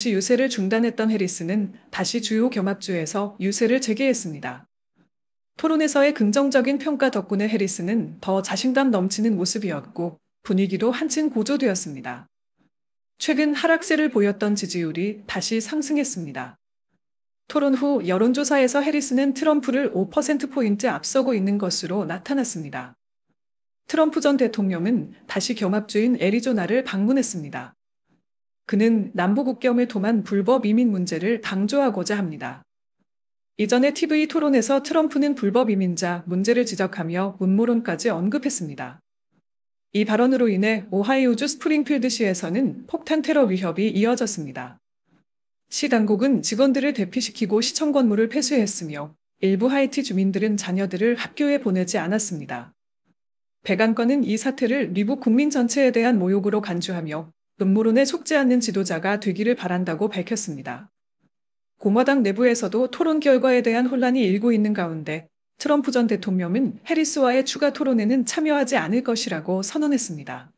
잠시 유세를 중단했던 해리스는 다시 주요 겸합주에서 유세를 재개했습니다. 토론에서의 긍정적인 평가 덕분에 해리스는 더 자신감 넘치는 모습이었고 분위기도 한층 고조되었습니다. 최근 하락세를 보였던 지지율이 다시 상승했습니다. 토론 후 여론조사에서 해리스는 트럼프를 5%포인트 앞서고 있는 것으로 나타났습니다. 트럼프 전 대통령은 다시 겸합주인 애리조나를 방문했습니다. 그는 남부국경을 통한 불법 이민 문제를 강조하고자 합니다. 이전의 TV 토론에서 트럼프는 불법 이민자 문제를 지적하며 음모론까지 언급했습니다. 이 발언으로 인해 오하이오주 스프링필드시에서는 폭탄 테러 위협이 이어졌습니다. 시 당국은 직원들을 대피시키고 시청 건물을 폐쇄했으며 일부 하이티 주민들은 자녀들을 학교에 보내지 않았습니다. 백안건은 이 사태를 미국 국민 전체에 대한 모욕으로 간주하며 음모론에 속지 않는 지도자가 되기를 바란다고 밝혔습니다. 공화당 내부에서도 토론 결과에 대한 혼란이 일고 있는 가운데 트럼프 전 대통령은 해리스와의 추가 토론에는 참여하지 않을 것이라고 선언했습니다.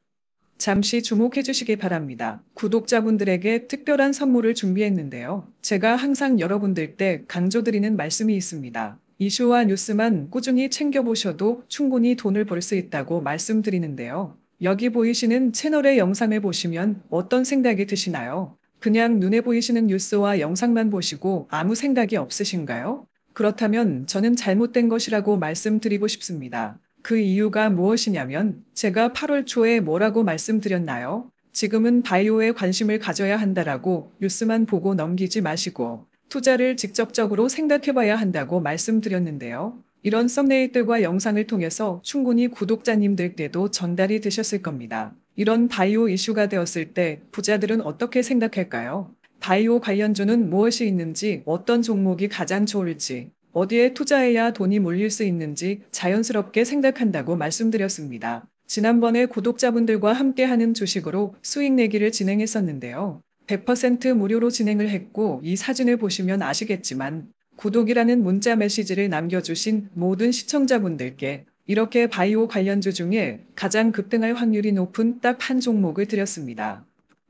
잠시 주목해 주시기 바랍니다. 구독자분들에게 특별한 선물을 준비했는데요. 제가 항상 여러분들 때 강조드리는 말씀이 있습니다. 이슈와 뉴스만 꾸준히 챙겨보셔도 충분히 돈을 벌 수 있다고 말씀드리는데요. 여기 보이시는 채널의 영상을 보시면 어떤 생각이 드시나요? 그냥 눈에 보이시는 뉴스와 영상만 보시고 아무 생각이 없으신가요? 그렇다면 저는 잘못된 것이라고 말씀드리고 싶습니다. 그 이유가 무엇이냐면 제가 8월 초에 뭐라고 말씀드렸나요? 지금은 바이오에 관심을 가져야 한다라고 뉴스만 보고 넘기지 마시고 투자를 직접적으로 생각해봐야 한다고 말씀드렸는데요. 이런 썸네일들과 영상을 통해서 충분히 구독자님들께도 전달이 되셨을 겁니다. 이런 바이오 이슈가 되었을 때 부자들은 어떻게 생각할까요? 바이오 관련주는 무엇이 있는지, 어떤 종목이 가장 좋을지, 어디에 투자해야 돈이 몰릴 수 있는지 자연스럽게 생각한다고 말씀드렸습니다. 지난번에 구독자분들과 함께하는 주식으로 수익 내기를 진행했었는데요. 100% 무료로 진행을 했고 이 사진을 보시면 아시겠지만 구독이라는 문자 메시지를 남겨주신 모든 시청자분들께 이렇게 바이오 관련주 중에 가장 급등할 확률이 높은 딱 한 종목을 드렸습니다.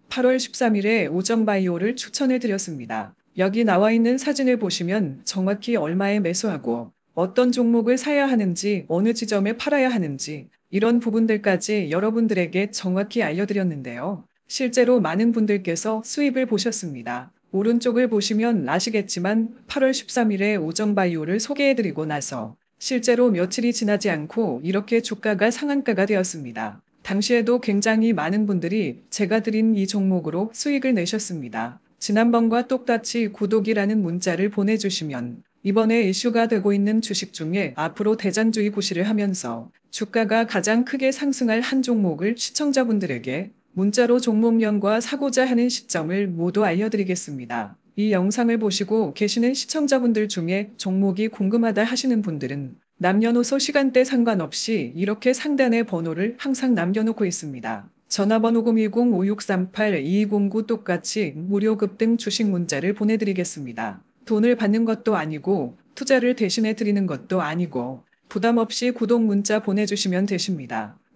8월 13일에 오정바이오를 추천해 드렸습니다. 여기 나와 있는 사진을 보시면 정확히 얼마에 매수하고 어떤 종목을 사야 하는지 어느 지점에 팔아야 하는지 이런 부분들까지 여러분들에게 정확히 알려드렸는데요. 실제로 많은 분들께서 수입을 보셨습니다. 오른쪽을 보시면 아시겠지만 8월 13일에 오정바이오를 소개해드리고 나서 실제로 며칠이 지나지 않고 이렇게 주가가 상한가가 되었습니다. 당시에도 굉장히 많은 분들이 제가 드린 이 종목으로 수익을 내셨습니다. 지난번과 똑같이 구독이라는 문자를 보내주시면 이번에 이슈가 되고 있는 주식 중에 앞으로 대장주의 고시를 하면서 주가가 가장 크게 상승할 한 종목을 시청자분들에게 문자로 종목명과 사고자 하는 시점을 모두 알려드리겠습니다. 이 영상을 보시고 계시는 시청자분들 중에 종목이 궁금하다 하시는 분들은 남녀노소 시간대 상관없이 이렇게 상단의 번호를 항상 남겨놓고 있습니다. 전화번호 0 2 0 5 6 3 8 2 2 0 9 똑같이 무료 급등 주식 문자를 보내드리겠습니다. 돈을 받는 것도 아니고 투자를 대신해 드리는 것도 아니고 부담 없이 구독 문자 보내주시면 되십니다.